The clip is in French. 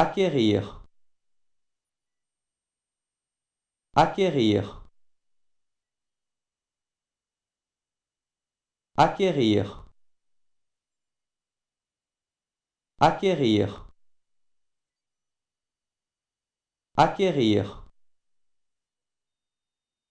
Acquérir Acquérir Acquérir Acquérir Acquérir